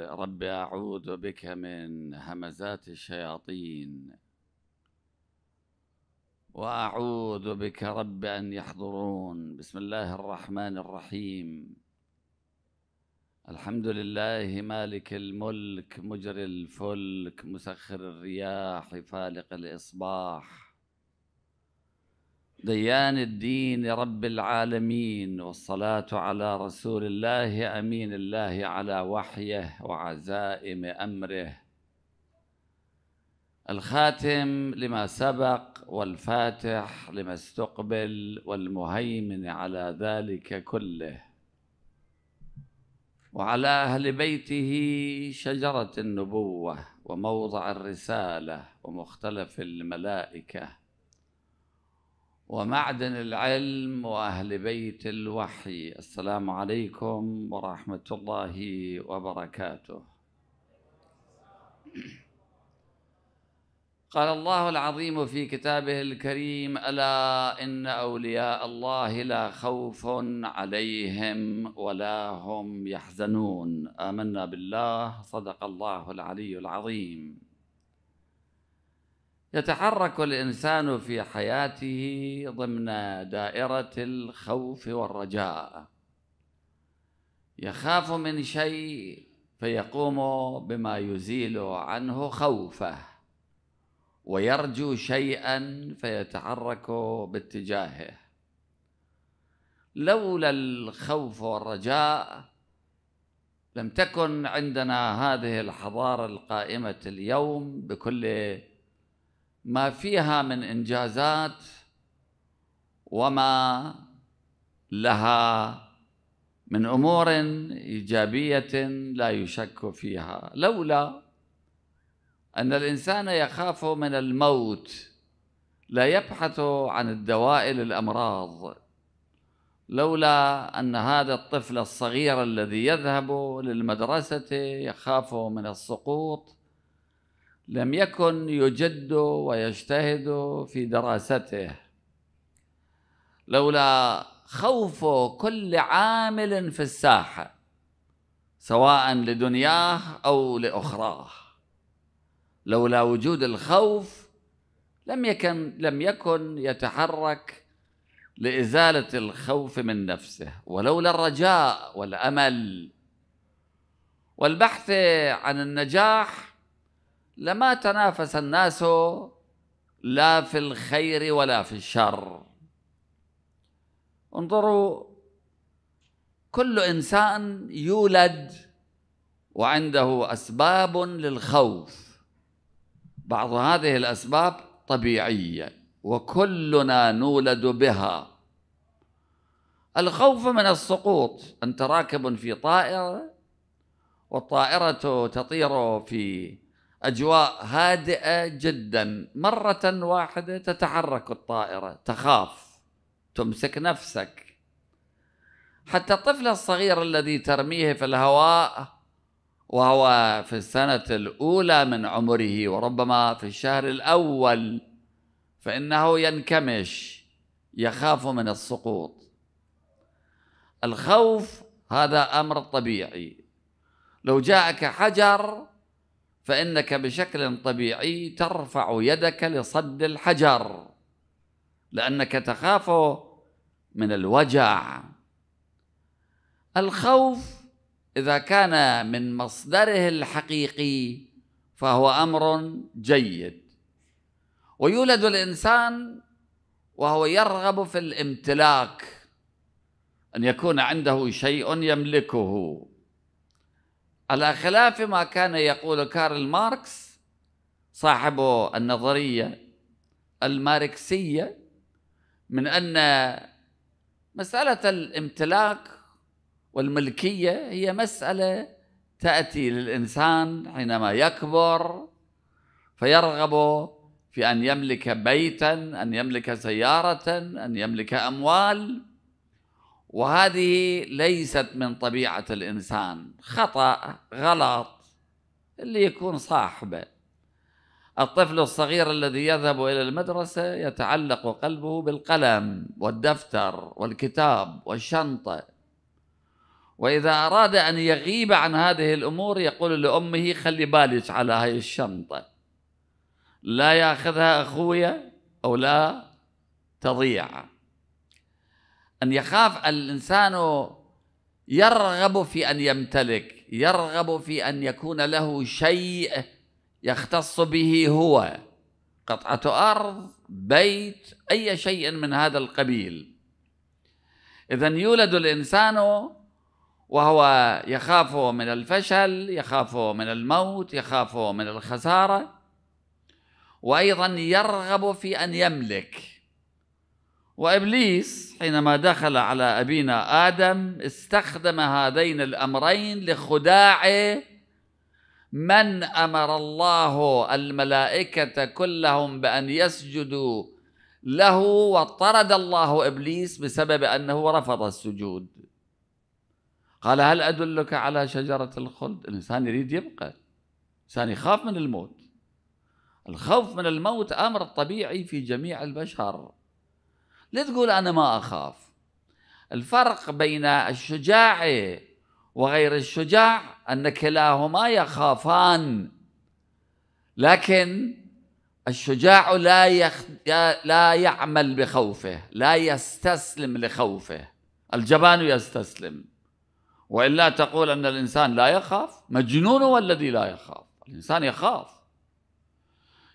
رب أعوذ بك من همزات الشياطين وأعوذ بك رب أن يحضرون بسم الله الرحمن الرحيم الحمد لله مالك الملك مجري الفلك مسخر الرياح فالق الإصباح ديان الدين رب العالمين والصلاة على رسول الله أمين الله على وحيه وعزائم أمره الخاتم لما سبق والفاتح لما استقبل والمهيمن على ذلك كله وعلى أهل بيته شجرة النبوة وموضع الرسالة ومختلف الملائكة ومعدن العلم واهل بيت الوحي السلام عليكم ورحمه الله وبركاته قال الله العظيم في كتابه الكريم الا ان اولياء الله لا خوف عليهم ولا هم يحزنون امنا بالله صدق الله العلي العظيم يتحرك الانسان في حياته ضمن دائره الخوف والرجاء يخاف من شيء فيقوم بما يزيل عنه خوفه ويرجو شيئا فيتحرك باتجاهه لولا الخوف والرجاء لم تكن عندنا هذه الحضاره القائمه اليوم بكل ما فيها من انجازات وما لها من امور ايجابيه لا يشك فيها لولا ان الانسان يخاف من الموت لا يبحث عن الدواء للامراض لولا ان هذا الطفل الصغير الذي يذهب للمدرسه يخاف من السقوط لم يكن يجد ويجتهد في دراسته لولا خوف كل عامل في الساحه سواء لدنياه او لاخراه لولا وجود الخوف لم يكن لم يكن يتحرك لازاله الخوف من نفسه ولولا الرجاء والامل والبحث عن النجاح لما تنافس الناس لا في الخير ولا في الشر انظروا كل انسان يولد وعنده اسباب للخوف بعض هذه الاسباب طبيعيه وكلنا نولد بها الخوف من السقوط انت راكب في طائره والطائره تطير في أجواء هادئة جدا مرة واحدة تتحرك الطائرة تخاف تمسك نفسك حتى الطفل الصغير الذي ترميه في الهواء وهو في السنة الأولى من عمره وربما في الشهر الأول فإنه ينكمش يخاف من السقوط الخوف هذا أمر طبيعي لو جاءك حجر فإنك بشكل طبيعي ترفع يدك لصد الحجر لأنك تخاف من الوجع الخوف إذا كان من مصدره الحقيقي فهو أمر جيد ويولد الإنسان وهو يرغب في الامتلاك أن يكون عنده شيء يملكه على خلاف ما كان يقول كارل ماركس صاحب النظرية الماركسية من أن مسألة الامتلاك والملكية هي مسألة تأتي للإنسان حينما يكبر فيرغب في أن يملك بيتا أن يملك سيارة أن يملك أموال وهذه ليست من طبيعة الإنسان خطأ غلط اللي يكون صاحبه الطفل الصغير الذي يذهب إلى المدرسة يتعلق قلبه بالقلم والدفتر والكتاب والشنطة وإذا أراد أن يغيب عن هذه الأمور يقول لأمه خلي بالك على هاي الشنطة لا يأخذها أخويا أو لا تضيع أن يخاف الإنسان يرغب في أن يمتلك يرغب في أن يكون له شيء يختص به هو قطعة أرض بيت أي شيء من هذا القبيل إذا يولد الإنسان وهو يخاف من الفشل يخاف من الموت يخاف من الخسارة وأيضا يرغب في أن يملك وابليس حينما دخل على ابينا ادم استخدم هذين الامرين لخداع من امر الله الملائكه كلهم بان يسجدوا له وطرد الله ابليس بسبب انه رفض السجود قال هل ادلك على شجره الخلد الانسان يريد يبقى الانسان يخاف من الموت الخوف من الموت امر طبيعي في جميع البشر لا تقول أنا ما أخاف الفرق بين الشجاع وغير الشجاع أن كلاهما يخافان لكن الشجاع لا يخ... لا يعمل بخوفه لا يستسلم لخوفه الجبان يستسلم والا تقول ان الانسان لا يخاف مجنون هو الذي لا يخاف الانسان يخاف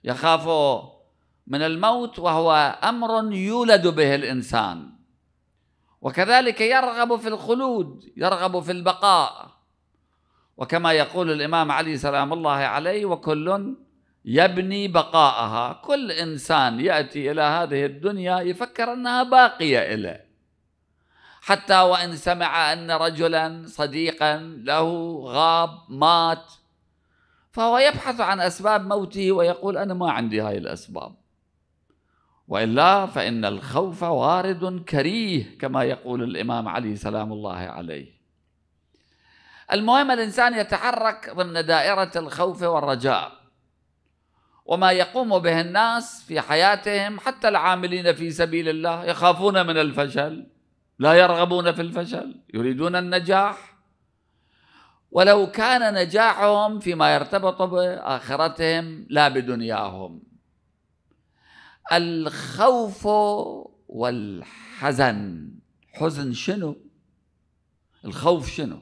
يخاف من الموت وهو امر يولد به الانسان وكذلك يرغب في الخلود يرغب في البقاء وكما يقول الامام علي سلام الله عليه وكل يبني بقاءها كل انسان ياتي الى هذه الدنيا يفكر انها باقيه له حتى وان سمع ان رجلا صديقا له غاب مات فهو يبحث عن اسباب موته ويقول انا ما عندي هاي الاسباب والا فان الخوف وارد كريه كما يقول الامام علي سلام الله عليه المهم الانسان يتحرك ضمن دائره الخوف والرجاء وما يقوم به الناس في حياتهم حتى العاملين في سبيل الله يخافون من الفشل لا يرغبون في الفشل يريدون النجاح ولو كان نجاحهم فيما يرتبط باخرتهم لا بدنياهم الخوف والحزن حزن شنو الخوف شنو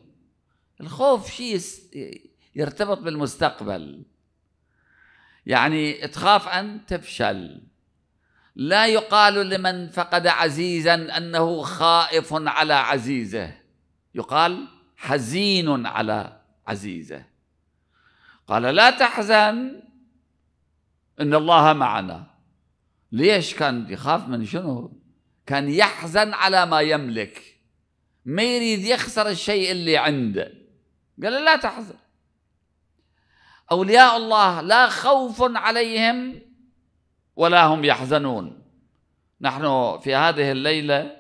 الخوف شيء يرتبط بالمستقبل يعني تخاف ان تفشل لا يقال لمن فقد عزيزا انه خائف على عزيزه يقال حزين على عزيزه قال لا تحزن ان الله معنا ليش كان يخاف من شنو كان يحزن على ما يملك ما يريد يخسر الشيء اللي عنده قال لا تحزن أولياء الله لا خوف عليهم ولا هم يحزنون نحن في هذه الليلة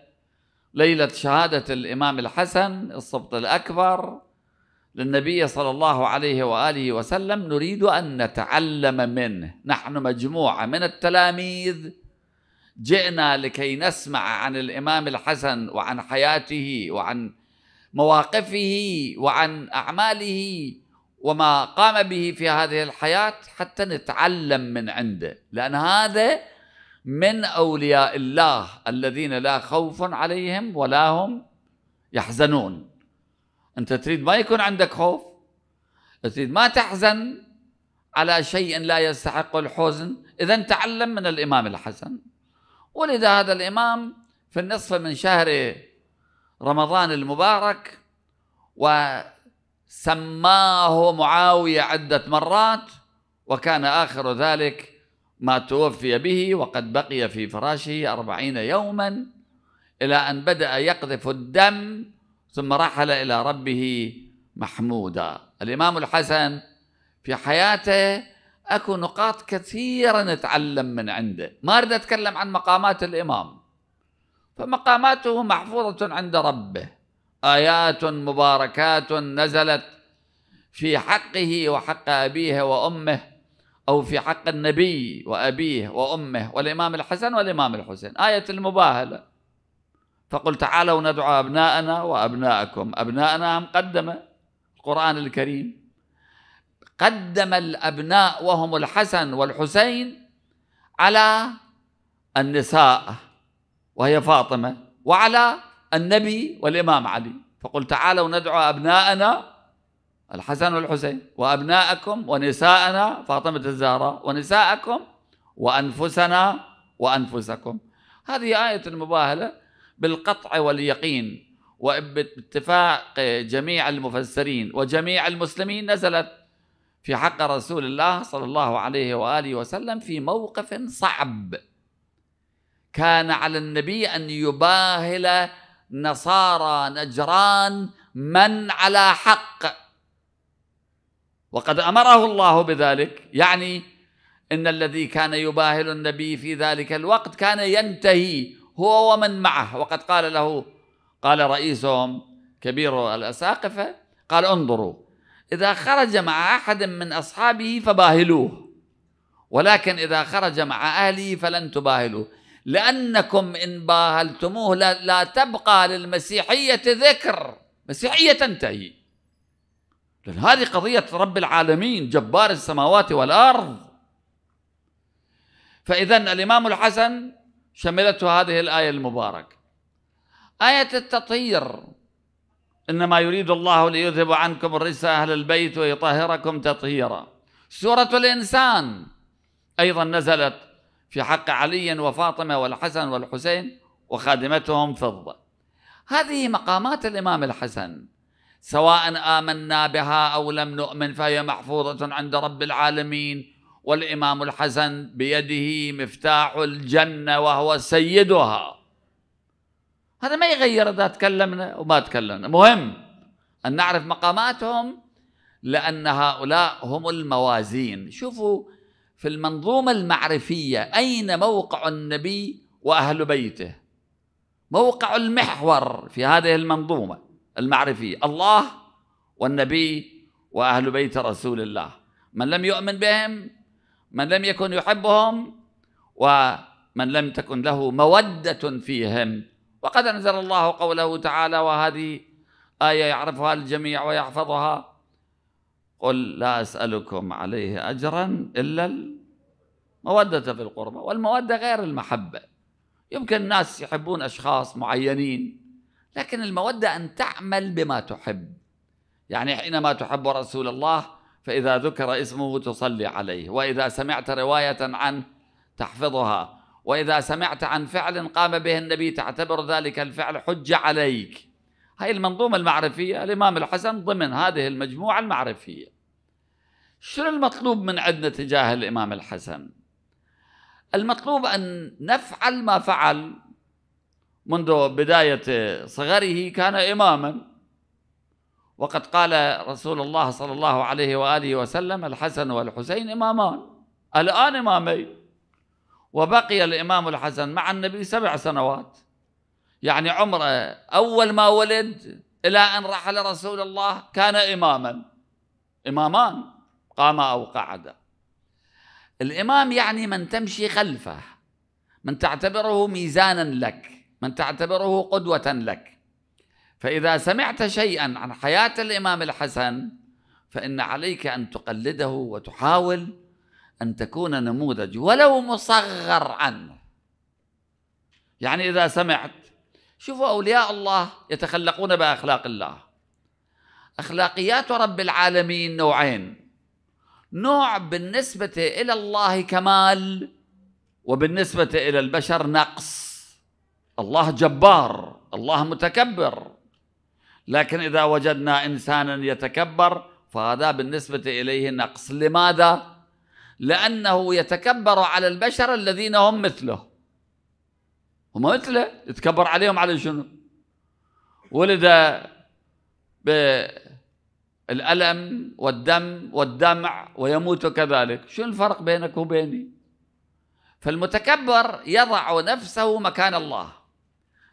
ليلة شهادة الإمام الحسن الصبط الأكبر للنبي صلى الله عليه واله وسلم نريد ان نتعلم منه، نحن مجموعه من التلاميذ جئنا لكي نسمع عن الامام الحسن وعن حياته وعن مواقفه وعن اعماله وما قام به في هذه الحياه حتى نتعلم من عنده، لان هذا من اولياء الله الذين لا خوف عليهم ولا هم يحزنون. أنت تريد ما يكون عندك خوف تريد ما تحزن على شيء لا يستحق الحزن إذا تعلم من الإمام الحسن ولد هذا الإمام في النصف من شهر رمضان المبارك وسماه معاوية عدة مرات وكان آخر ذلك ما توفي به وقد بقي في فراشه أربعين يوما إلى أن بدأ يقذف الدم ثم رحل إلى ربه محمودا الإمام الحسن في حياته أكو نقاط كثيرة نتعلم من عنده ما أريد أتكلم عن مقامات الإمام فمقاماته محفوظة عند ربه آيات مباركات نزلت في حقه وحق أبيه وأمه أو في حق النبي وأبيه وأمه والإمام الحسن والإمام الحسين آية المباهلة فقل تعالوا ندعو أبناءنا وأبناءكم أبناءنا هم قدم القرآن الكريم قدم الأبناء وهم الحسن والحسين على النساء وهي فاطمة وعلى النبي والإمام علي فقل تعالوا ندعو أبناءنا الحسن والحسين وأبناءكم ونساءنا فاطمة الزهراء ونساءكم وأنفسنا وأنفسكم هذه آية المباهلة بالقطع واليقين وباتفاق جميع المفسرين وجميع المسلمين نزلت في حق رسول الله صلى الله عليه واله وسلم في موقف صعب كان على النبي ان يباهل نصارى نجران من على حق وقد امره الله بذلك يعني ان الذي كان يباهل النبي في ذلك الوقت كان ينتهي هو ومن معه وقد قال له قال رئيسهم كبير الأساقفة قال انظروا إذا خرج مع أحد من أصحابه فباهلوه ولكن إذا خرج مع أهله فلن تباهلوه لأنكم إن باهلتموه لا, لا تبقى للمسيحية ذكر مسيحية تنتهي لأن هذه قضية رب العالمين جبار السماوات والأرض فإذا الإمام الحسن شملته هذه الآية المباركة آية التطهير إنما يريد الله ليذهب عنكم الرجس أهل البيت ويطهركم تطهيرا سورة الإنسان أيضا نزلت في حق علي وفاطمة والحسن والحسين وخادمتهم فضة هذه مقامات الإمام الحسن سواء آمنا بها أو لم نؤمن فهي محفوظة عند رب العالمين والإمام الحسن بيده مفتاح الجنة وهو سيدها هذا ما يغير إذا تكلمنا وما تكلمنا مهم أن نعرف مقاماتهم لأن هؤلاء هم الموازين شوفوا في المنظومة المعرفية أين موقع النبي وأهل بيته موقع المحور في هذه المنظومة المعرفية الله والنبي وأهل بيت رسول الله من لم يؤمن بهم من لم يكن يحبهم ومن لم تكن له مودة فيهم وقد أنزل الله قوله تعالى وهذه آية يعرفها الجميع ويحفظها قل لا أسألكم عليه أجرا إلا المودة في القربى والمودة غير المحبة يمكن الناس يحبون أشخاص معينين لكن المودة أن تعمل بما تحب يعني حينما تحب رسول الله فإذا ذكر اسمه تصلي عليه وإذا سمعت رواية عنه تحفظها وإذا سمعت عن فعل قام به النبي تعتبر ذلك الفعل حجة عليك هاي المنظومة المعرفية الإمام الحسن ضمن هذه المجموعة المعرفية شنو المطلوب من عندنا تجاه الإمام الحسن المطلوب أن نفعل ما فعل منذ بداية صغره كان إماماً وقد قال رسول الله صلى الله عليه وآله وسلم الحسن والحسين إمامان الآن إمامين وبقي الإمام الحسن مع النبي سبع سنوات يعني عمره أول ما ولد إلى أن رحل رسول الله كان إماما إمامان قام أو قعد الإمام يعني من تمشي خلفه من تعتبره ميزانا لك من تعتبره قدوة لك فإذا سمعت شيئا عن حياة الإمام الحسن فإن عليك أن تقلده وتحاول أن تكون نموذج ولو مصغر عنه يعني إذا سمعت شوفوا أولياء الله يتخلقون بأخلاق الله أخلاقيات رب العالمين نوعين نوع بالنسبة إلى الله كمال وبالنسبة إلى البشر نقص الله جبار الله متكبر لكن إذا وجدنا إنسانا يتكبر فهذا بالنسبة إليه نقص لماذا؟ لأنه يتكبر على البشر الذين هم مثله هم مثله يتكبر عليهم على شنو؟ ولد بالألم والدم والدمع ويموت كذلك شو الفرق بينك وبيني فالمتكبر يضع نفسه مكان الله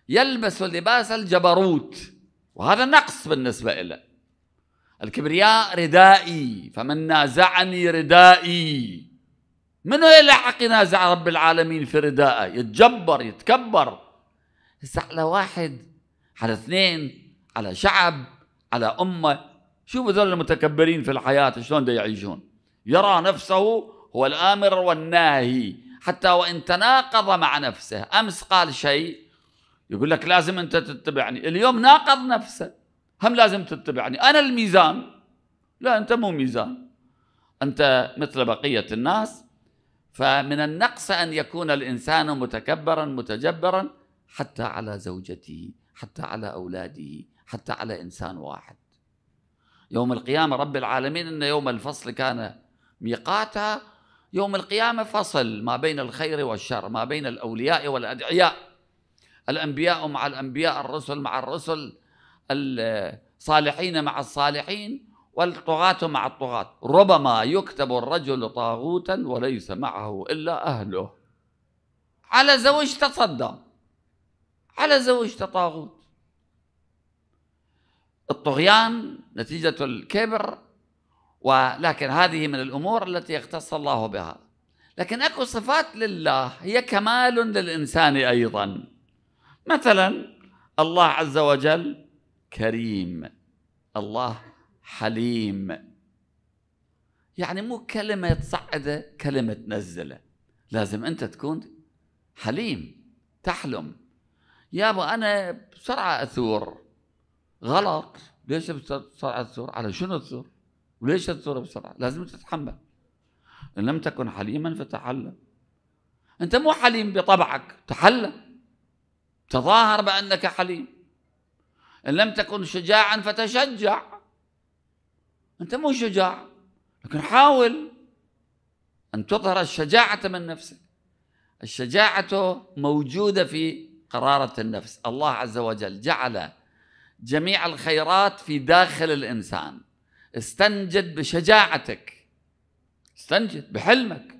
يلبس لباس الجبروت وهذا نقص بالنسبة له الكبرياء ردائي فمن نازعني ردائي منو إلى حق ينازع رب العالمين في ردائه يتجبر يتكبر هسه على واحد على اثنين على شعب على أمة شوفوا هذول المتكبرين في الحياة شلون دا يعيشون يرى نفسه هو الآمر والناهي حتى وإن تناقض مع نفسه أمس قال شيء يقول لك لازم أنت تتبعني يعني اليوم ناقض نفسه هم لازم تتبعني يعني أنا الميزان لا أنت مو ميزان أنت مثل بقية الناس فمن النقص أن يكون الإنسان متكبرا متجبرا حتى على زوجته حتى على أولاده حتى على إنسان واحد يوم القيامة رب العالمين أن يوم الفصل كان ميقاتا يوم القيامة فصل ما بين الخير والشر ما بين الأولياء والأدعياء الأنبياء مع الأنبياء الرسل مع الرسل الصالحين مع الصالحين والطغاة مع الطغاة ربما يكتب الرجل طاغوتا وليس معه إلا أهله على زوجته تصدم على زوجته طاغوت الطغيان نتيجة الكبر ولكن هذه من الأمور التي اختص الله بها لكن أكو صفات لله هي كمال للإنسان أيضاً مثلا الله عز وجل كريم الله حليم يعني مو كلمة تصعده كلمة تنزله لازم أنت تكون حليم تحلم يابا أنا بسرعة أثور غلط ليش بسرعة تثور على شنو تثور وليش تثور بسرعة لازم تتحمل إن لم تكن حليما فتحلم أنت مو حليم بطبعك تحلم تظاهر بأنك حليم إن لم تكن شجاعا فتشجع أنت مو شجاع لكن حاول أن تظهر الشجاعة من نفسك الشجاعة موجودة في قرارة النفس الله عز وجل جعل جميع الخيرات في داخل الإنسان استنجد بشجاعتك استنجد بحلمك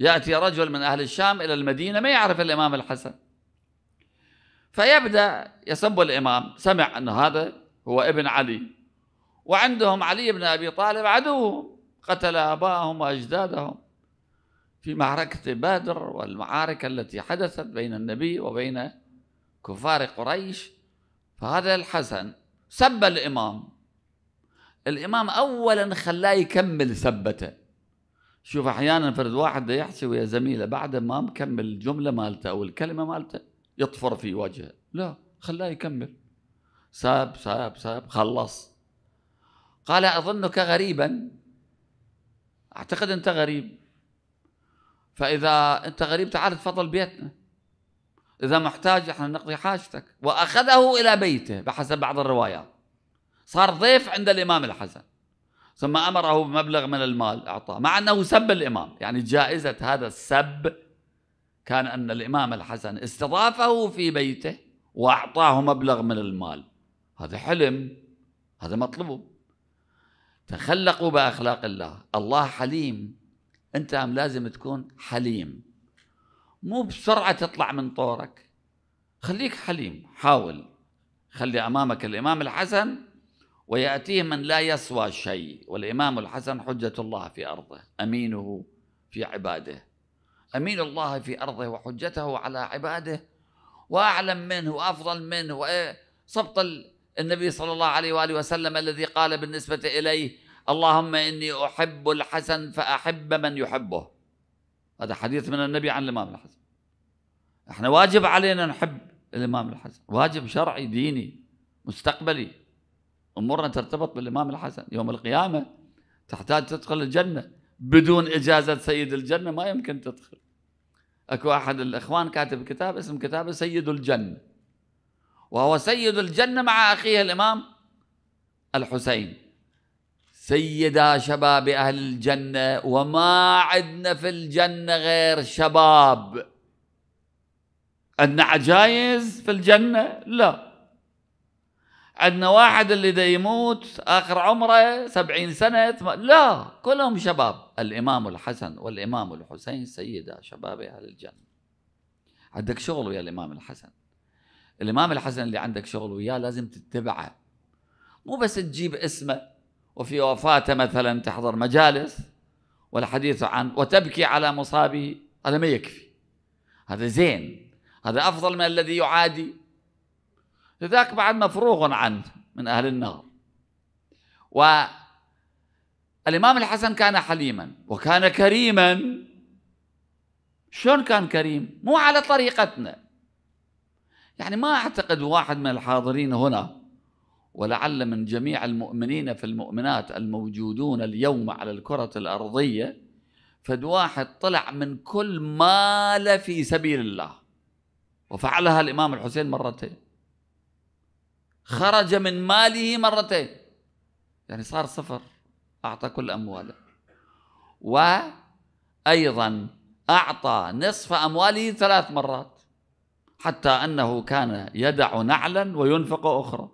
يأتي رجل من أهل الشام إلى المدينة ما يعرف الإمام الحسن فيبدأ يسب الإمام سمع أن هذا هو ابن علي وعندهم علي بن أبي طالب عدوهم قتل أباهم وأجدادهم في معركة بدر والمعارك التي حدثت بين النبي وبين كفار قريش فهذا الحسن سب الإمام الإمام أولا خلاه يكمل سبته شوف أحيانا فرد واحد يحكي ويا زميله بعد ما مكمل الجملة مالته أو الكلمة مالته يطفر في وجهه لا خلاه يكمل ساب ساب ساب خلص قال أظنك غريبا أعتقد أنت غريب فإذا أنت غريب تعال تفضل بيتنا إذا محتاج احنا نقضي حاجتك وأخذه إلى بيته بحسب بعض الروايات صار ضيف عند الإمام الحسن ثم أمره بمبلغ من المال أعطاه مع أنه سب الإمام يعني جائزة هذا السب كان أن الإمام الحسن استضافه في بيته وأعطاه مبلغ من المال هذا حلم هذا مطلوب تخلقوا بأخلاق الله الله حليم أنت ام لازم تكون حليم مو بسرعة تطلع من طورك خليك حليم حاول خلي أمامك الإمام الحسن ويأتيه من لا يسوى شيء والإمام الحسن حجة الله في أرضه أمينه في عباده أمين الله في أرضه وحجته على عباده وأعلم منه وأفضل منه وصبط النبي صلى الله عليه وآله وسلم الذي قال بالنسبة إليه اللهم إني أحب الحسن فأحب من يحبه هذا حديث من النبي عن الإمام الحسن احنا واجب علينا نحب الإمام الحسن واجب شرعي ديني مستقبلي أمورنا ترتبط بالإمام الحسن يوم القيامة تحتاج تدخل الجنة بدون إجازة سيد الجنة ما يمكن تدخل اكو احد الاخوان كاتب كتاب اسم كتابه سيد الجنه وهو سيد الجنه مع اخيه الامام الحسين سيدا شباب اهل الجنه وما عدنا في الجنه غير شباب عندنا عجايز في الجنه لا عندنا واحد اللي دا يموت اخر عمره سبعين سنه لا كلهم شباب الامام الحسن والامام الحسين سيدا شباب اهل الجنه عندك شغل ويا الامام الحسن الامام الحسن اللي عندك شغل وياه لازم تتبعه مو بس تجيب اسمه وفي وفاته مثلا تحضر مجالس والحديث عن وتبكي على مصابه هذا ما يكفي هذا زين هذا افضل من الذي يعادي لذلك بعد مفروغ عنه من أهل النار والإمام الحسن كان حليما وكان كريما شلون كان كريم مو على طريقتنا يعني ما أعتقد واحد من الحاضرين هنا ولعل من جميع المؤمنين في المؤمنات الموجودون اليوم على الكرة الأرضية فد واحد طلع من كل ماله في سبيل الله وفعلها الإمام الحسين مرتين خرج من ماله مرتين يعني صار صفر أعطى كل أمواله وأيضا أعطى نصف أمواله ثلاث مرات حتى أنه كان يدع نعلا وينفق أخرى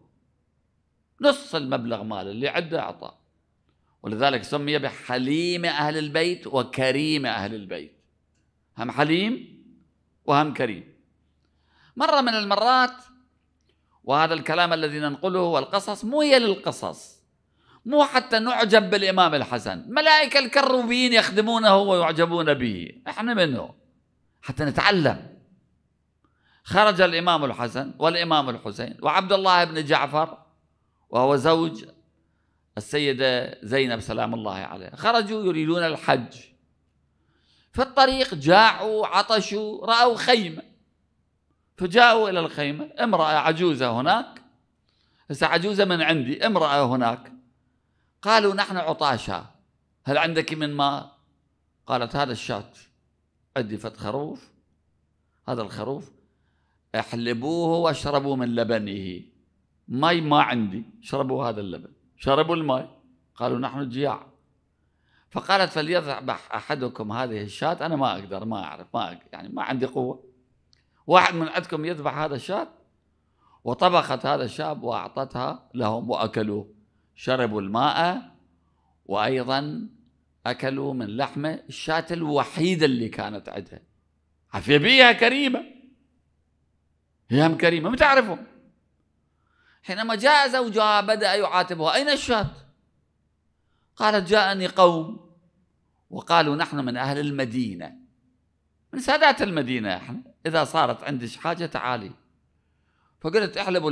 نص المبلغ ماله اللي عده أعطاه ولذلك سمي بحليم أهل البيت وكريم أهل البيت هم حليم وهم كريم مرة من المرات وهذا الكلام الذي ننقله والقصص مو هي للقصص مو حتى نعجب بالإمام الحسن ملائكة الكروبيين يخدمونه ويعجبون به احنا منه حتى نتعلم خرج الإمام الحسن والإمام الحسين وعبد الله بن جعفر وهو زوج السيدة زينب سلام الله عليها خرجوا يريدون الحج في الطريق جاعوا عطشوا رأوا خيمة فجاءوا إلى الخيمة امرأة عجوزة هناك هسه عجوزة من عندي امرأة هناك قالوا نحن عطاشه هل عندك من ماء قالت هذا الشات عندي فت خروف هذا الخروف احلبوه واشربوا من لبنه مي ما عندي شربوا هذا اللبن شربوا الماء قالوا نحن جياع فقالت فليذبح احدكم هذه الشاة انا ما اقدر ما اعرف ما أقدر يعني ما عندي قوه واحد من عندكم يذبح هذا الشاب وطبخت هذا الشاب وأعطتها لهم وأكلوه شربوا الماء وأيضا أكلوا من لحمة الشاة الوحيدة اللي كانت عندها عفية بيها كريمة هي هم كريمة ما تعرفهم حينما جاء زوجها بدأ يعاتبها أين الشاة قالت جاءني قوم وقالوا نحن من أهل المدينة من سادات المدينة احنا إذا صارت عندك حاجة تعالي فقلت احلبوا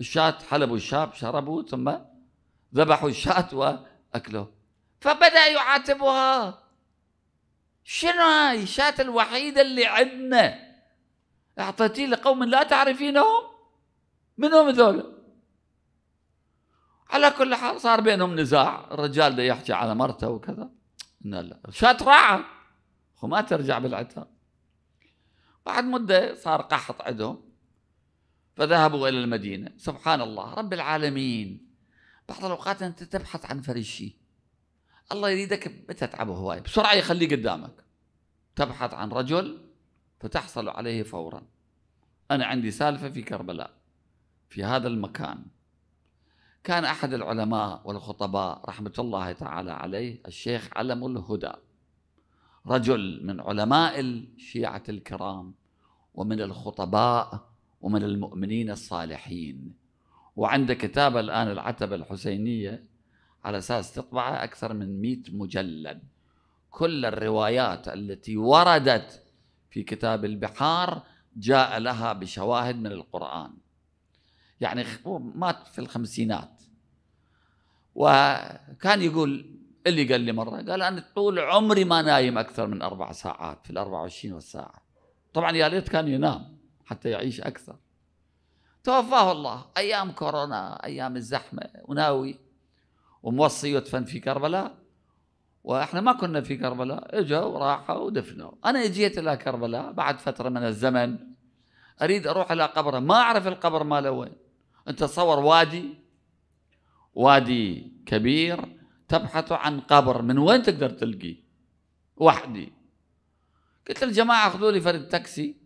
الشاة حلبوا الشاب شربوا ثم ذبحوا الشاة وأكلوه فبدأ يعاتبها شنو هاي الشاة الوحيدة اللي عندنا أعطيتيه لقوم لا تعرفينهم من هم ذولا على كل حال صار بينهم نزاع الرجال ده يحكي على مرته وكذا لا لا شات راعة وما ترجع بالعتاب بعد مدة صار قحط عندهم فذهبوا إلى المدينة سبحان الله رب العالمين بعض الأوقات أنت تبحث عن فريشي الله يريدك بتتعبه هواي بسرعة يخليه قدامك تبحث عن رجل فتحصل عليه فورا أنا عندي سالفة في كربلاء في هذا المكان كان أحد العلماء والخطباء رحمة الله تعالى عليه الشيخ علم الهدى رجل من علماء الشيعة الكرام ومن الخطباء ومن المؤمنين الصالحين وعنده كتاب الآن العتبة الحسينية على أساس تطبعه أكثر من مئة مجلد كل الروايات التي وردت في كتاب البحار جاء لها بشواهد من القرآن يعني مات في الخمسينات وكان يقول اللي قال لي مرة قال أنا طول عمري ما نايم أكثر من أربع ساعات في ال 24 والساعة طبعا يا ليت كان ينام حتى يعيش أكثر توفاه الله أيام كورونا أيام الزحمة وناوي وموصي يدفن في كربلاء واحنا ما كنا في كربلاء اجوا وراحوا ودفنوا انا اجيت الى كربلاء بعد فتره من الزمن اريد اروح الى قبره ما اعرف القبر ماله وين انت تصور وادي وادي كبير تبحث عن قبر من وين تقدر تلقيه وحدي قلت للجماعة أخذوا لي فرد تاكسي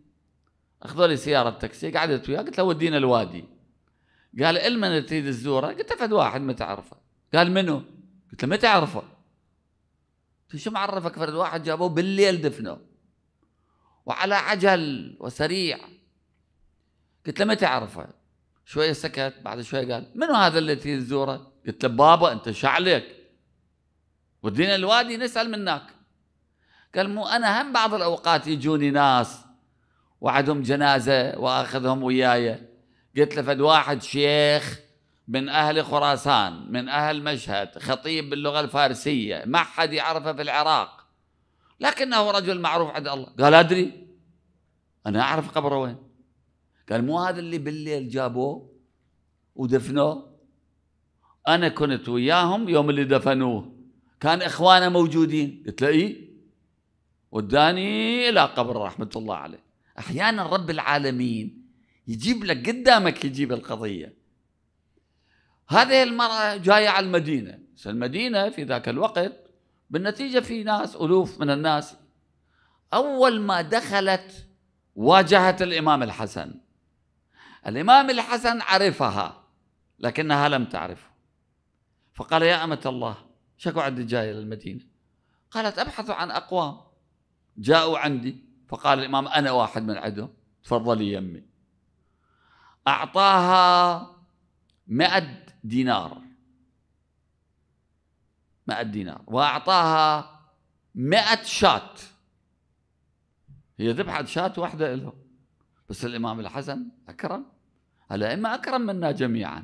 أخذوا لي سيارة تاكسي قعدت وياه قلت له ودينا الوادي قال المن تريد تزوره قلت له واحد ما تعرفه قال منو قلت له ما تعرفه شو معرفك فرد واحد جابوه بالليل دفنه وعلى عجل وسريع قلت له ما تعرفه شويه سكت بعد شويه قال منو هذا اللي تريد تزوره قلت له بابا انت شعلك ودينا الوادي نسأل منك قال مو أنا هم بعض الأوقات يجوني ناس وعدهم جنازة وأخذهم وياي قلت له فد واحد شيخ من أهل خراسان من أهل مشهد خطيب باللغة الفارسية ما حد يعرفه في العراق لكنه رجل معروف عند الله قال أدري أنا أعرف قبره وين قال مو هذا اللي بالليل جابوه ودفنوه أنا كنت وياهم يوم اللي دفنوه كان إخوانه موجودين قلت له وداني إلى قبر رحمة الله عليه أحيانا رب العالمين يجيب لك قدامك يجيب القضية هذه المرأة جاية على المدينة المدينة في ذاك الوقت بالنتيجة في ناس ألوف من الناس أول ما دخلت واجهت الإمام الحسن الإمام الحسن عرفها لكنها لم تعرفه فقال يا أمة الله شكوا عندي جاي للمدينة قالت أبحث عن أقوام جاءوا عندي فقال الإمام أنا واحد من عندهم تفضلي يمي أعطاها مئة دينار مئة دينار وأعطاها مئة شات هي ذبحت شات واحدة له بس الإمام الحسن أكرم الائمه أكرم منا جميعاً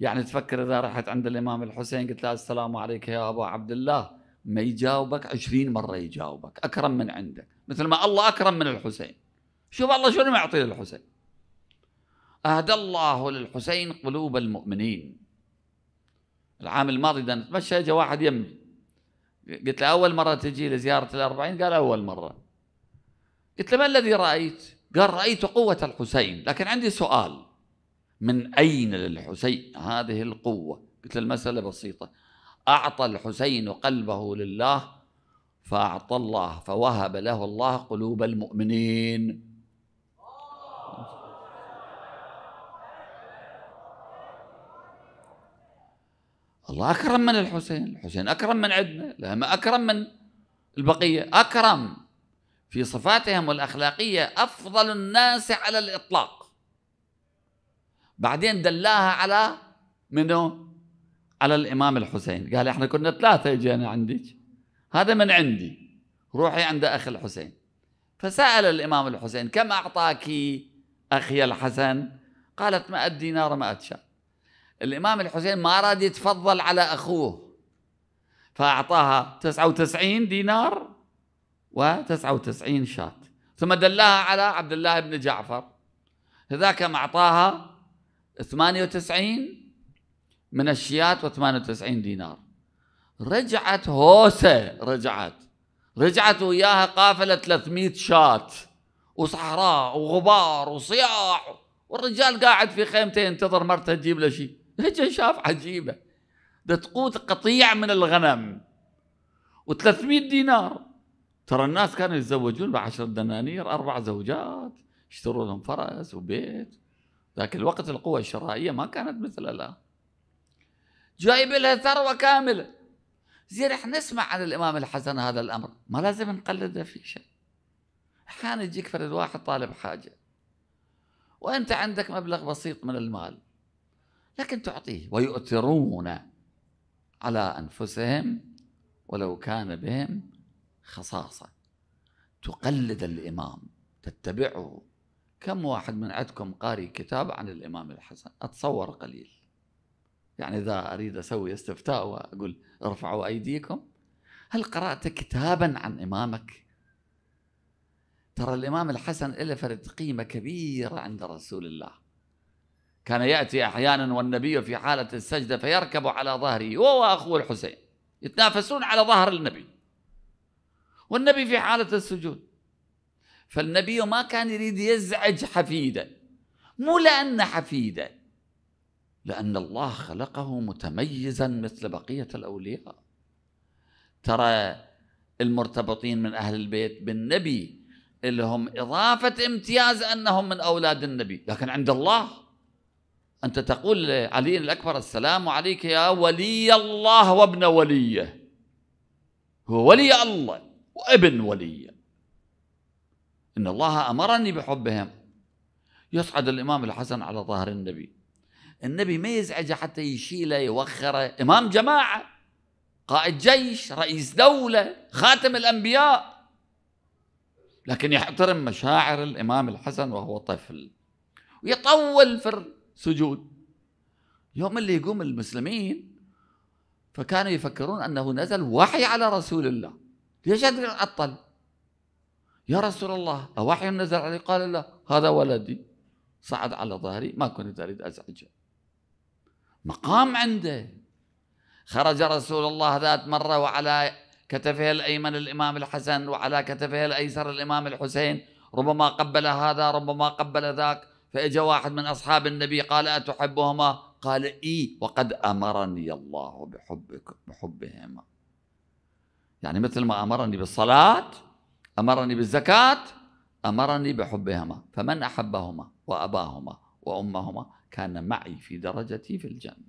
يعني تفكر اذا رحت عند الامام الحسين قلت له السلام عليك يا ابا عبد الله ما يجاوبك عشرين مره يجاوبك اكرم من عندك مثل ما الله اكرم من الحسين شوف الله شنو معطي للحسين اهدى الله للحسين قلوب المؤمنين العام الماضي ده نتمشى جاء واحد يمي قلت له اول مره تجي لزياره الأربعين قال اول مره قلت له ما الذي رايت؟ قال رايت قوه الحسين لكن عندي سؤال من أين للحسين هذه القوة قلت المسألة بسيطة أعطى الحسين قلبه لله فأعطى الله فوهب له الله قلوب المؤمنين الله أكرم من الحسين الحسين أكرم من عندنا لما أكرم من البقية أكرم في صفاتهم الأخلاقية أفضل الناس على الإطلاق بعدين دلاها على منو على الإمام الحسين قال إحنا كنا ثلاثة إجينا عندك هذا من عندي روحي عند أخي الحسين فسأل الإمام الحسين كم أعطاك أخي الحسن قالت 100 دينار 100 شاة الإمام الحسين ما راد يتفضل على أخوه فأعطاها 99 دينار و99 شاة ثم دلاها على عبد الله بن جعفر هذاك أعطاها 98 الشيات و98 دينار رجعت هوسه رجعت رجعت وياها قافله 300 شات وصحراء وغبار وصياح والرجال قاعد في خيمته ينتظر مرته تجيب له شيء اجى شاف عجيبه ده تقود قطيع من الغنم و300 دينار ترى الناس كانوا يتزوجون بعشر دنانير اربع زوجات يشتروا لهم فرس وبيت ذاك الوقت القوة الشرائية ما كانت مثل الآن جايب لها ثروة كاملة زين احنا نسمع عن الإمام الحسن هذا الأمر ما لازم نقلده في شيء أحيانا يجيك فرد واحد طالب حاجة وأنت عندك مبلغ بسيط من المال لكن تعطيه ويؤثرون على أنفسهم ولو كان بهم خصاصة تقلد الإمام تتبعه كم واحد من عندكم قاري كتاب عن الإمام الحسن أتصور قليل يعني إذا أريد أسوي استفتاء وأقول ارفعوا أيديكم هل قرأت كتابا عن إمامك؟ ترى الإمام الحسن له فرد قيمة كبيرة عند رسول الله كان يأتي أحيانا والنبي في حالة السجدة فيركب على ظهره هو وأخوه الحسين يتنافسون على ظهر النبي والنبي في حالة السجود فالنبي ما كان يريد يزعج حفيده مو لأن حفيده لأن الله خلقه متميزا مثل بقية الأولياء ترى المرتبطين من أهل البيت بالنبي اللي هم إضافة امتياز أنهم من أولاد النبي لكن عند الله أنت تقول لعلي الأكبر السلام عليك يا ولي الله وابن وليه هو ولي الله وابن وليه إن الله أمرني بحبهم يصعد الإمام الحسن على ظهر النبي النبي ما يزعجه حتى يشيله يوخره إمام جماعة قائد جيش رئيس دولة خاتم الأنبياء لكن يحترم مشاعر الإمام الحسن وهو طفل ويطول في السجود يوم اللي يقوم المسلمين فكانوا يفكرون أنه نزل وحي على رسول الله ليش أدري عطل يا رسول الله أوحي نزل عليه قال لا هذا ولدي صعد على ظهري ما كنت أريد أزعجه مقام عنده خرج رسول الله ذات مرة وعلى كتفه الأيمن الإمام الحسن وعلى كتفه الأيسر الإمام الحسين ربما قبل هذا ربما قبل ذاك فإجا واحد من أصحاب النبي قال أتحبهما قال إي وقد أمرني الله بحبك بحبهما يعني مثل ما أمرني بالصلاة أمرني بالزكاة أمرني بحبهما فمن أحبهما وأباهما وأمهما كان معي في درجتي في الجنة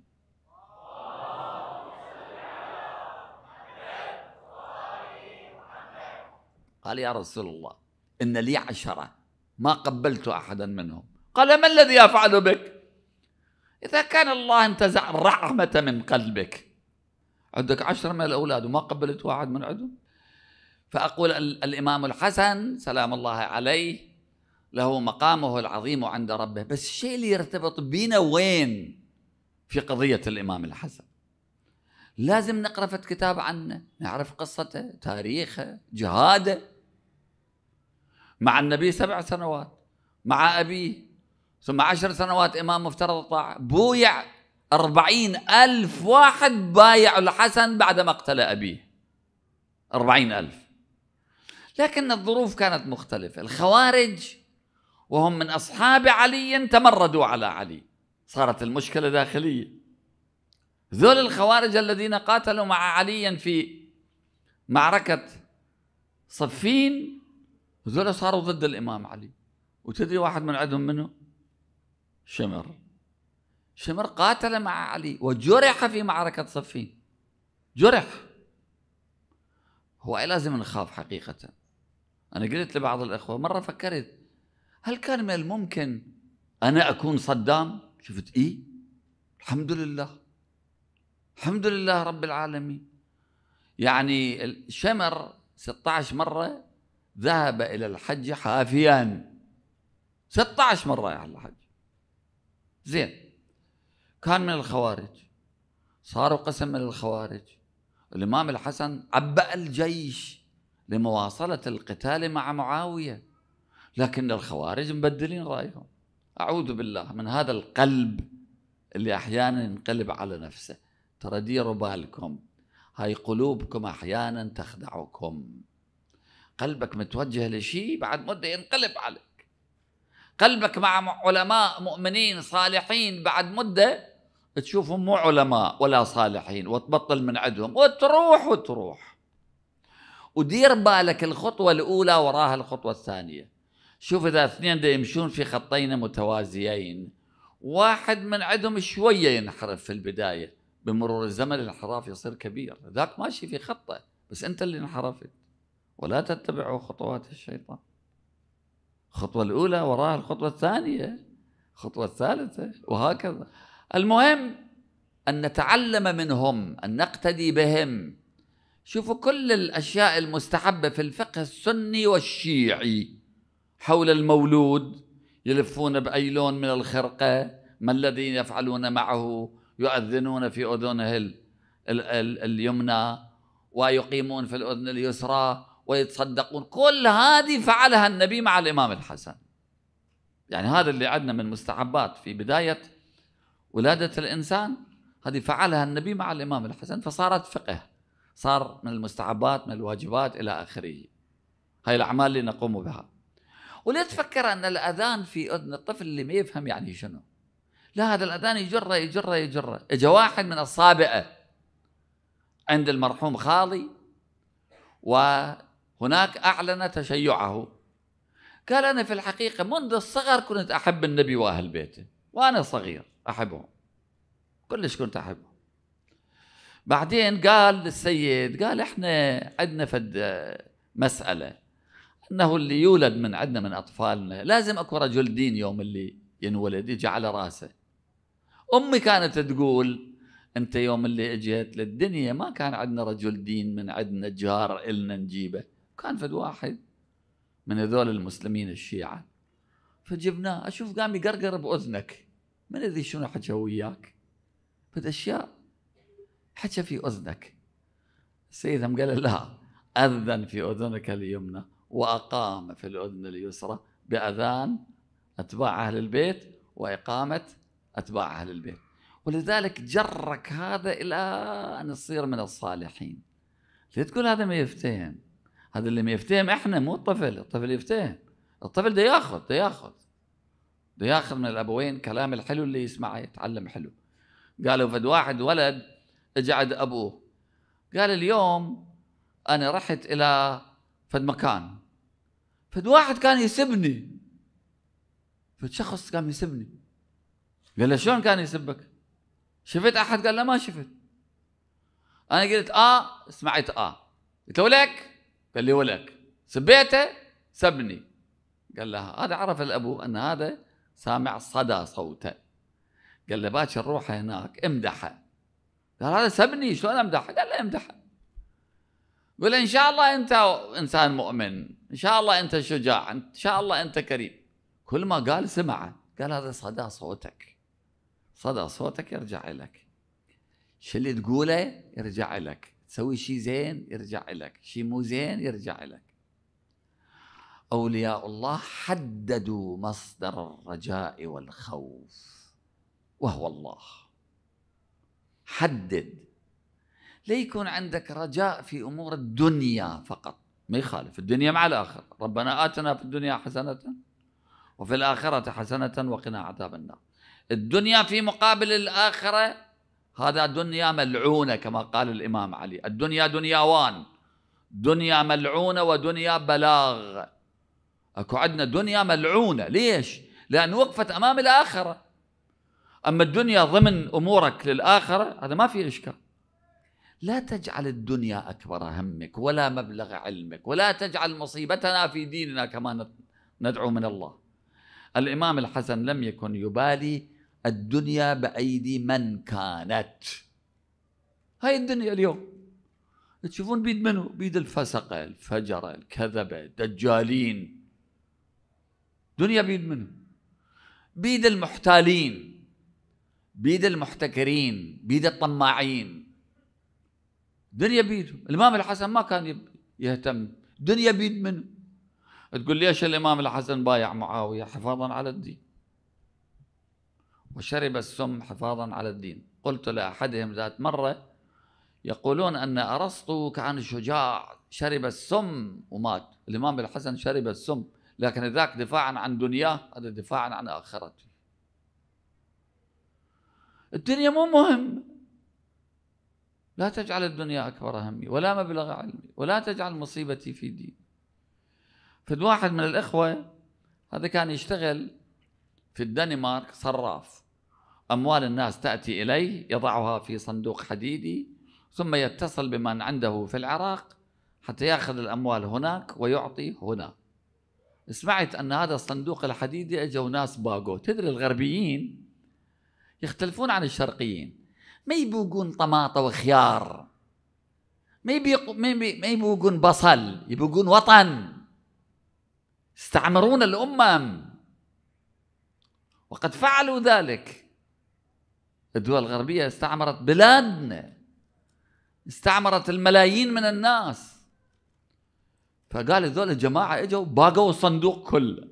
قال يا رسول الله إن لي عشرة ما قبلت أحدا منهم قال ما الذي أفعل بك إذا كان الله انتزع الرحمة من قلبك عندك عشرة من الأولاد وما قبلت واحد من عندهم فأقول الإمام الحسن سلام الله عليه له مقامه العظيم عند ربه بس الشيء اللي يرتبط بينا وين في قضية الإمام الحسن لازم نقرأ كتاب عنه نعرف قصته تاريخه جهاده مع النبي سبع سنوات مع أبيه ثم عشر سنوات إمام مفترض الطاعة بويع أربعين ألف واحد بايع الحسن بعد مقتل أبيه أربعين ألف لكن الظروف كانت مختلفة الخوارج وهم من أصحاب علي تمردوا على علي صارت المشكلة داخلية ذول الخوارج الذين قاتلوا مع علي في معركة صفين ذول صاروا ضد الإمام علي وتدري واحد من عندهم منه شمر شمر قاتل مع علي وجرح في معركة صفين جرح هو لازم نخاف حقيقة أنا قلت لبعض الأخوة مرة فكرت هل كان من الممكن أنا أكون صدام؟ شفت إيه؟ الحمد لله الحمد لله رب العالمين يعني الشمر 16 مرة ذهب إلى الحج حافيا 16 مرة يا يعني الحج زين كان من الخوارج صاروا قسم من الخوارج الإمام الحسن عبأ الجيش لمواصلة القتال مع معاوية لكن الخوارج مبدلين رأيهم أعوذ بالله من هذا القلب اللي أحيانا ينقلب على نفسه ترى ديروا بالكم هاي قلوبكم أحيانا تخدعكم قلبك متوجه لشيء بعد مدة ينقلب عليك قلبك مع علماء مؤمنين صالحين بعد مدة تشوفهم مو علماء ولا صالحين وتبطل من عندهم وتروح وتروح ودير بالك الخطوة الأولى وراها الخطوة الثانية شوف إذا اثنين دا يمشون في خطين متوازيين واحد من عندهم شوية ينحرف في البداية بمرور الزمن الانحراف يصير كبير ذاك ماشي في خطة بس أنت اللي انحرفت ولا تتبعوا خطوات الشيطان الخطوة الأولى وراها الخطوة الثانية الخطوة الثالثة وهكذا المهم أن نتعلم منهم أن نقتدي بهم شوفوا كل الأشياء المستحبة في الفقه السني والشيعي حول المولود يلفون بأي لون من الخرقة ما الذي يفعلون معه يؤذنون في أذنه اليمنى ويقيمون في الأذن اليسرى ويتصدقون كل هذه فعلها النبي مع الإمام الحسن يعني هذا اللي عندنا من مستحبات في بداية ولادة الإنسان هذه فعلها النبي مع الإمام الحسن فصارت فقه صار من المستحبات من الواجبات إلى آخره هاي الأعمال اللي نقوم بها ولا تفكر أن الأذان في أذن الطفل اللي ما يفهم يعني شنو لا هذا الأذان يجره يجره يجره اجى واحد من الصابئة عند المرحوم خالي وهناك أعلن تشيعه قال أنا في الحقيقة منذ الصغر كنت أحب النبي وأهل بيته وأنا صغير أحبهم كلش كنت أحبهم بعدين قال للسيد قال احنا عندنا فد مساله انه اللي يولد من عندنا من اطفالنا لازم اكو رجل دين يوم اللي ينولد يجي على راسه امي كانت تقول انت يوم اللي اجيت للدنيا ما كان عندنا رجل دين من عندنا جار النا نجيبه كان فد واحد من هذول المسلمين الشيعه فجبناه اشوف قام يقرقر باذنك من ذي شنو حكى وياك فد اشياء حكى في أذنك السيد قال لا أذن في أذنك اليمنى وأقام في الأذن اليسرى بأذان أتباع أهل البيت وإقامة أتباع أهل البيت ولذلك جرك هذا إلى أن تصير من الصالحين ليه تقول هذا ما يفتهم هذا اللي ما يفتهم إحنا مو الطفل الطفل يفتهم الطفل ده ياخذ ده ياخذ ده ياخذ من الأبوين كلام الحلو اللي يسمعه يتعلم حلو قالوا فد واحد ولد عند ابوه قال اليوم انا رحت الى فد مكان فد واحد كان يسبني فد شخص كان يسبني قال له شلون كان يسبك؟ شفت احد؟ قال له ما شفت انا قلت اه سمعت اه قلت له ولك؟ قال لي ولك سبيته سبني قال له هذا عرف الابو ان هذا سامع صدى صوته قال له باكر روحه هناك امدحه قال هذا سبني شلون امدحه؟ قال لا امدحه. قل ان شاء الله انت انسان مؤمن ان شاء الله انت شجاع ان شاء الله انت كريم كل ما قال سمعه قال هذا صدى صوتك صدى صوتك يرجع لك شو اللي تقوله يرجع لك تسوي شيء زين يرجع لك شيء مو زين يرجع لك أولياء الله حددوا مصدر الرجاء والخوف وهو الله حدد ليكون عندك رجاء في امور الدنيا فقط ما يخالف الدنيا مع الاخره ربنا اتنا في الدنيا حسنه وفي الاخره حسنه وقنا عذاب النار الدنيا في مقابل الاخره هذا دنيا ملعونه كما قال الامام علي الدنيا دنياوان دنيا ملعونه ودنيا بلاغ اكو عندنا دنيا ملعونه ليش لان وقفت امام الاخره أما الدنيا ضمن أمورك للآخرة هذا ما في إشكال لا تجعل الدنيا أكبر همك ولا مبلغ علمك ولا تجعل مصيبتنا في ديننا كما ندعو من الله الإمام الحسن لم يكن يبالي الدنيا بأيدي من كانت هاي الدنيا اليوم تشوفون بيد منو بيد الفسقة الفجرة الكذبة الدجالين دنيا بيد منو بيد المحتالين بيد المحتكرين بيد الطماعين دنيا بيد الإمام الحسن ما كان يهتم دنيا بيد منه تقول ليش الإمام الحسن بايع معاوية حفاظا على الدين وشرب السم حفاظا على الدين قلت لأحدهم ذات مرة يقولون أن أرسطو كان شجاع شرب السم ومات الإمام الحسن شرب السم لكن ذاك دفاعا عن دنياه هذا دفاعا عن آخرته الدنيا مو مهم لا تجعل الدنيا أكبر همي ولا مبلغ علمي ولا تجعل مصيبتي في ديني واحد من الإخوة هذا كان يشتغل في الدنمارك صراف أموال الناس تأتي إليه يضعها في صندوق حديدي ثم يتصل بمن عنده في العراق حتى يأخذ الأموال هناك ويعطي هنا سمعت أن هذا الصندوق الحديدي أجوا ناس باقوا تدري الغربيين يختلفون عن الشرقيين ما يبوقون طماطة وخيار ما ما يبوقون بصل يبوقون وطن يستعمرون الأمم وقد فعلوا ذلك الدول الغربية استعمرت بلادنا استعمرت الملايين من الناس فقال هذول الجماعة اجوا باقوا الصندوق كله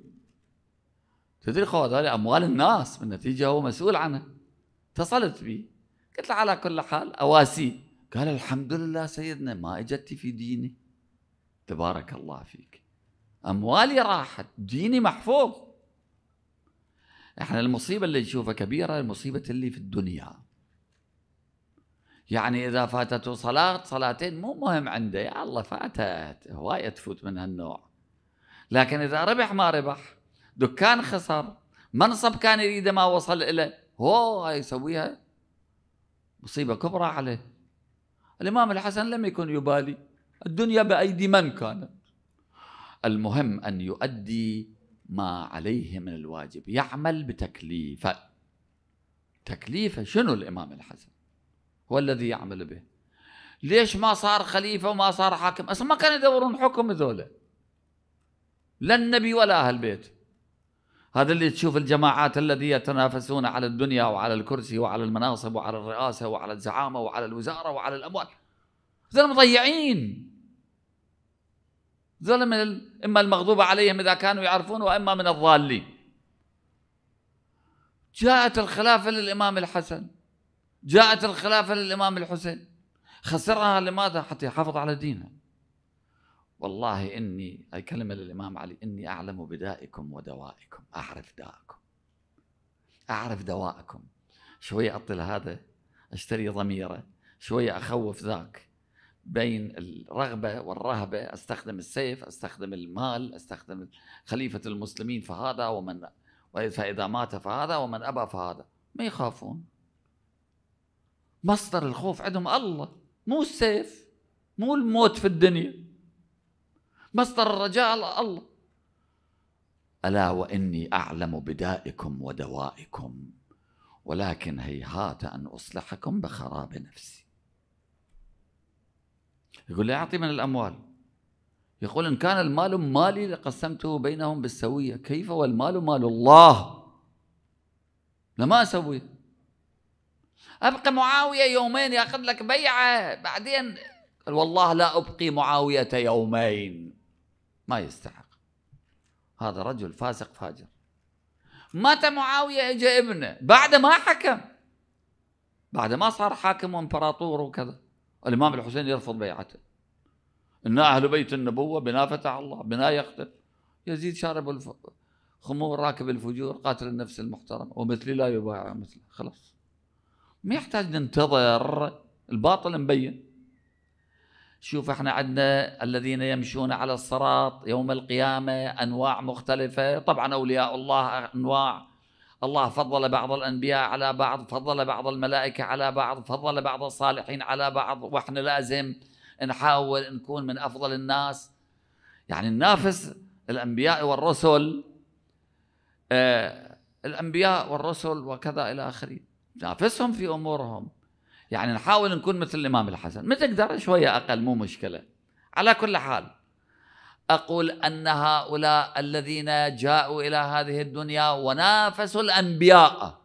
تدري خوات هذه أموال الناس بالنتيجة هو مسؤول عنها اتصلت بي قلت له على كل حال اواسي قال الحمد لله سيدنا ما اجت في ديني تبارك الله فيك اموالي راحت ديني محفوظ احنا المصيبه اللي نشوفها كبيره المصيبه اللي في الدنيا يعني اذا فاتته صلاه صلاتين مو مهم عنده يا الله فاتت هوايه تفوت من هالنوع لكن اذا ربح ما ربح دكان خسر منصب كان يريده ما وصل اليه هو يسويها مصيبة كبرى عليه الإمام الحسن لم يكن يبالي الدنيا بأيدي من كانت المهم أن يؤدي ما عليه من الواجب يعمل بتكليفه تكليفه شنو الإمام الحسن هو الذي يعمل به ليش ما صار خليفة وما صار حاكم أصلا ما كانوا يدورون حكم ذولا لا النبي ولا أهل بيته هذا اللي تشوف الجماعات الذي يتنافسون على الدنيا وعلى الكرسي وعلى المناصب وعلى الرئاسة وعلى الزعامة وعلى الوزارة وعلى الأموال ذول مضيعين ذول من ال... إما المغضوب عليهم إذا كانوا يعرفون وإما من الضالين جاءت الخلافة للإمام الحسن جاءت الخلافة للإمام الحسين خسرها لماذا حتى يحافظ على دينه والله إني اي كلمة للإمام علي إني أعلم بدائكم ودوائكم أعرف دائكم أعرف دوائكم شوية أطل هذا أشتري ضميره شوية أخوف ذاك بين الرغبة والرهبة أستخدم السيف أستخدم المال أستخدم خليفة المسلمين فهذا ومن فإذا مات فهذا ومن أبى فهذا ما يخافون مصدر الخوف عندهم الله مو السيف مو الموت في الدنيا مصدر الرجاء الله ألا وإني أعلم بدائكم ودوائكم ولكن هيهات أن أصلحكم بخراب نفسي يقول لي أعطي من الأموال يقول إن كان المال مالي لقسمته بينهم بالسوية كيف والمال مال الله لما أسوي أبقى معاوية يومين يأخذ لك بيعة بعدين والله لا أبقي معاوية يومين ما يستحق هذا رجل فاسق فاجر متى معاوية اجى ابنه بعد ما حكم بعد ما صار حاكم وامبراطور وكذا الإمام الحسين يرفض بيعته إن أهل بيت النبوة بنا فتح الله بنا يقتل يزيد شارب الخمور خمور راكب الفجور قاتل النفس المحترمة ومثلي لا يبايع مثله خلاص ما يحتاج ننتظر الباطل مبين شوف احنا عندنا الذين يمشون على الصراط يوم القيامة أنواع مختلفة طبعا أولياء الله أنواع الله فضل بعض الأنبياء على بعض فضل بعض الملائكة على بعض فضل بعض الصالحين على بعض وإحنا لازم نحاول نكون من أفضل الناس يعني ننافس الأنبياء والرسل آه الأنبياء والرسل وكذا إلى آخره نافسهم في أمورهم يعني نحاول نكون مثل الإمام الحسن تقدر شوية أقل مو مشكلة على كل حال أقول أن هؤلاء الذين جاءوا إلى هذه الدنيا ونافسوا الأنبياء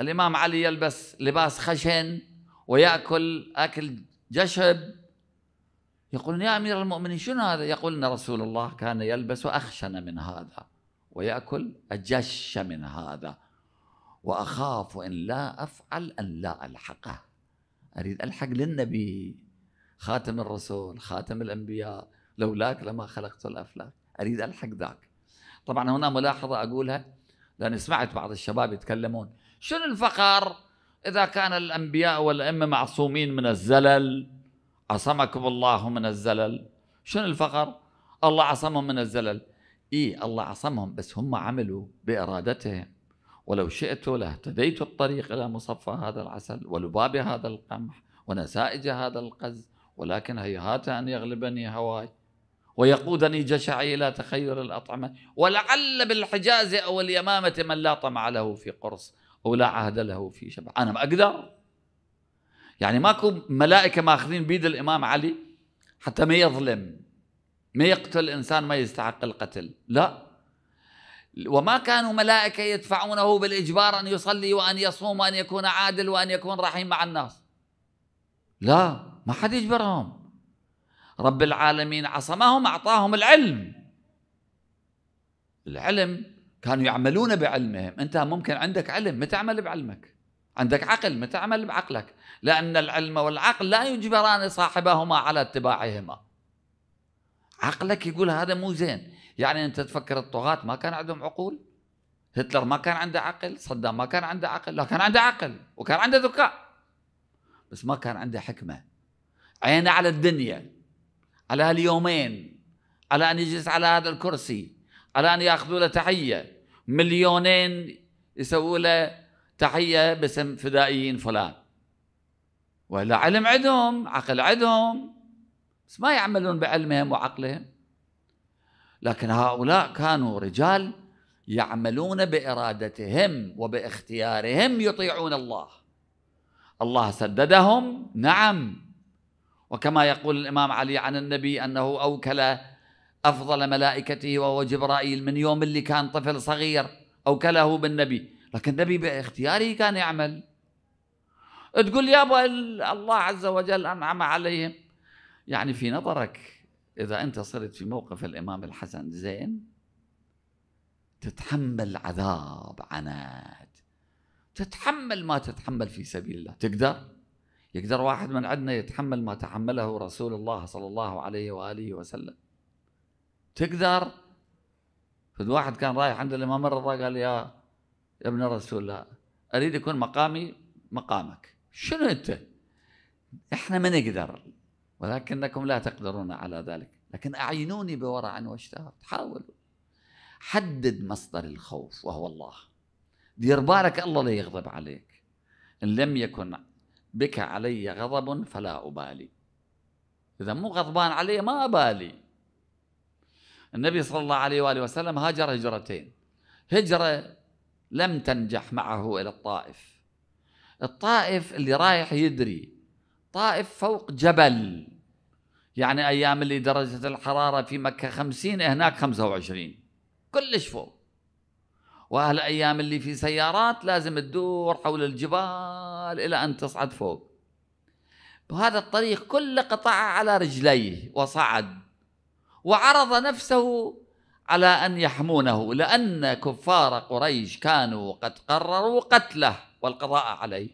الإمام علي يلبس لباس خشن ويأكل أكل جشب يقولون يا أمير المؤمنين شنو هذا يقول أن رسول الله كان يلبس أخشن من هذا ويأكل أجش من هذا وأخاف إن لا أفعل أن لا ألحقه أريد ألحق للنبي خاتم الرسول خاتم الأنبياء لولاك لما خلقت الأفلاك أريد ألحق ذاك طبعا هنا ملاحظة أقولها لأني سمعت بعض الشباب يتكلمون شنو الفقر إذا كان الأنبياء والأئمة معصومين من الزلل عصمكم الله من الزلل شنو الفقر الله عصمهم من الزلل إيه الله عصمهم بس هم عملوا بإرادتهم ولو شئت لاهتديت الطريق إلى مصفى هذا العسل ولباب هذا القمح ونسائج هذا القز ولكن هيهات أن يغلبني هواي ويقودني جشعي إلى تخير الأطعمة ولعل بالحجاز أو اليمامة من لا طمع له في قرص أو لا عهد له في شبع أنا ما أقدر يعني ماكو ملائكة ماخذين بيد الإمام علي حتى ما يظلم ما يقتل إنسان ما يستحق القتل لا وما كانوا ملائكة يدفعونه بالإجبار أن يصلي وأن يصوم وأن يكون عادل وأن يكون رحيم مع الناس لا ما حد يجبرهم رب العالمين عصمهم أعطاهم العلم العلم كانوا يعملون بعلمهم أنت ممكن عندك علم ما تعمل بعلمك عندك عقل ما تعمل بعقلك لأن العلم والعقل لا يجبران صاحبهما على اتباعهما عقلك يقول هذا مو زين يعني انت تفكر الطغاة ما كان عندهم عقول هتلر ما كان عنده عقل صدام ما كان عنده عقل لا كان عنده عقل وكان عنده ذكاء بس ما كان عنده حكمة عينه على الدنيا على هاليومين على أن يجلس على هذا الكرسي على أن يأخذوا له تحية مليونين يسووا له تحية باسم فدائيين فلان ولا علم عندهم عقل عندهم بس ما يعملون بعلمهم وعقلهم لكن هؤلاء كانوا رجال يعملون بارادتهم وباختيارهم يطيعون الله الله سددهم نعم وكما يقول الامام علي عن النبي انه اوكل افضل ملائكته وهو جبرائيل من يوم اللي كان طفل صغير اوكله بالنبي لكن النبي باختياره كان يعمل تقول يابا الله عز وجل انعم عليهم يعني في نظرك إذا أنت صرت في موقف الإمام الحسن زين تتحمل عذاب عناد تتحمل ما تتحمل في سبيل الله تقدر يقدر واحد من عندنا يتحمل ما تحمله رسول الله صلى الله عليه وآله وسلم تقدر واحد كان رايح عند الإمام الرضا قال يا ابن رسول الله أريد يكون مقامي مقامك شنو أنت احنا ما نقدر ولكنكم لا تقدرون على ذلك لكن أعينوني بورع واشتهر حاولوا حدد مصدر الخوف وهو الله دير بالك الله لا يغضب عليك إن لم يكن بك علي غضب فلا أبالي إذا مو غضبان علي ما أبالي النبي صلى الله عليه وآله وسلم هاجر هجرتين هجرة لم تنجح معه إلى الطائف الطائف اللي رايح يدري طائف فوق جبل يعني أيام اللي درجة الحرارة في مكة خمسين هناك خمسة وعشرين كلش فوق وأهل أيام اللي في سيارات لازم تدور حول الجبال إلى أن تصعد فوق وهذا الطريق كله قطع على رجليه وصعد وعرض نفسه على أن يحمونه لأن كفار قريش كانوا قد قرروا قتله والقضاء عليه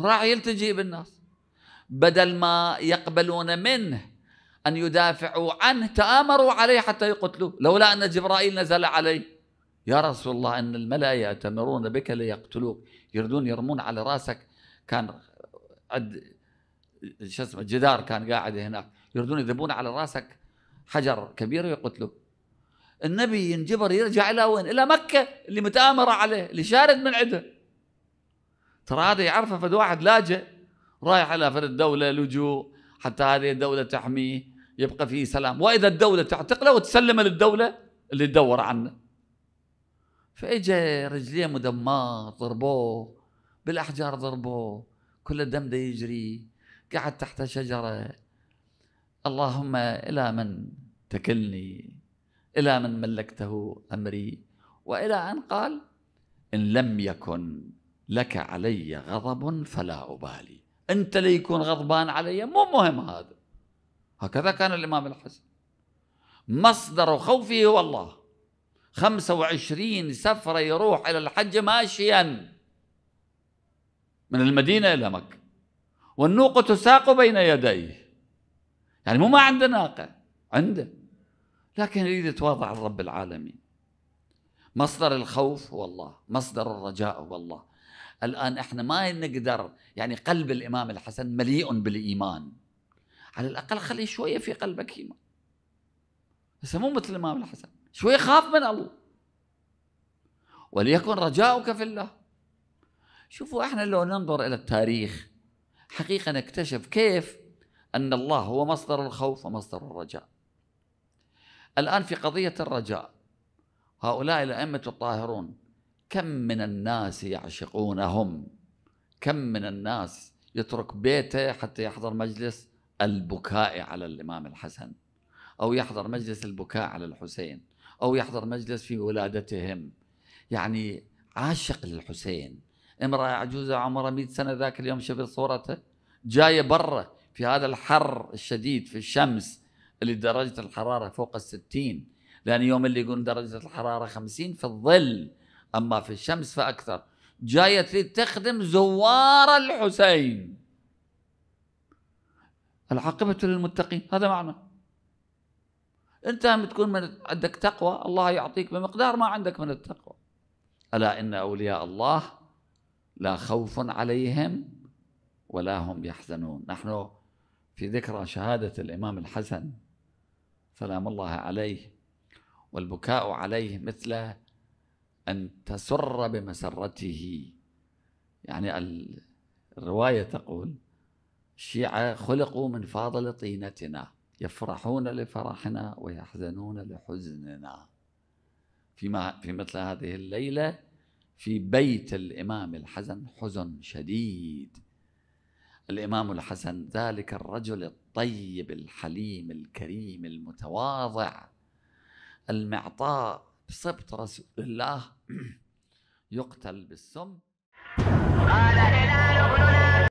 راح يلتجي بالناس بدل ما يقبلون منه أن يدافعوا عنه تآمروا عليه حتى يقتلوه لولا أن جبرائيل نزل عليه يا رسول الله أن الملأ يأتمرون بك ليقتلوك يردون يرمون على رأسك كان عد شو اسمه جدار كان قاعد هناك يردون يذبون على رأسك حجر كبير ويقتلوك النبي ينجبر يرجع إلى وين؟ إلى مكة اللي متآمرة عليه اللي شارد من عنده ترى هذا يعرفه فد واحد لاجئ رايح على فرد الدولة لجوء حتى هذه الدولة تحميه يبقى فيه سلام وإذا الدولة تعتقله وتسلمه للدولة اللي تدور عنه فإجا رجليه مدمار ضربوه بالأحجار ضربوه كل الدم ده يجري قعد تحت شجرة اللهم إلى من تكلني إلى من ملكته أمري وإلى أن قال إن لم يكن لك علي غضب فلا أبالي أنت يكون غضبان علي مو مهم هذا هكذا كان الإمام الحسن مصدر خوفه هو الله خمسة وعشرين سفرة يروح إلى الحج ماشيا من المدينة إلى مكة والنوق تساق بين يديه يعني مو ما عنده ناقة عنده لكن يريد يتواضع لرب العالمين مصدر الخوف هو الله مصدر الرجاء هو الله الآن إحنا ما نقدر يعني قلب الإمام الحسن مليء بالإيمان على الأقل خلي شوية في قلبك إيمان بس مو مثل الإمام الحسن شوية خاف من الله وليكن رجاؤك في الله شوفوا احنا لو ننظر الى التاريخ حقيقه نكتشف كيف ان الله هو مصدر الخوف ومصدر الرجاء. الان في قضيه الرجاء هؤلاء الائمه الطاهرون كم من الناس يعشقونهم كم من الناس يترك بيته حتى يحضر مجلس البكاء على الإمام الحسن أو يحضر مجلس البكاء على الحسين أو يحضر مجلس في ولادتهم يعني عاشق للحسين امرأة عجوزة عمرها 100 سنة ذاك اليوم شفت صورته جاية برا في هذا الحر الشديد في الشمس اللي درجة الحرارة فوق الستين لأن يوم اللي يقول درجة الحرارة خمسين في الظل أما في الشمس فأكثر جاية تريد تخدم زوار الحسين العاقبة للمتقين هذا معنى أنت هم تكون من عندك تقوى الله يعطيك بمقدار ما عندك من التقوى ألا إن أولياء الله لا خوف عليهم ولا هم يحزنون نحن في ذكرى شهادة الإمام الحسن سلام الله عليه والبكاء عليه مثل أن تسر بمسرته يعني الرواية تقول الشيعة خلقوا من فاضل طينتنا يفرحون لفرحنا ويحزنون لحزننا فيما في مثل هذه الليلة في بيت الإمام الحسن حزن شديد الإمام الحسن ذلك الرجل الطيب الحليم الكريم المتواضع المعطاء سبط رسول الله يقتل بالسم قال هلال ابن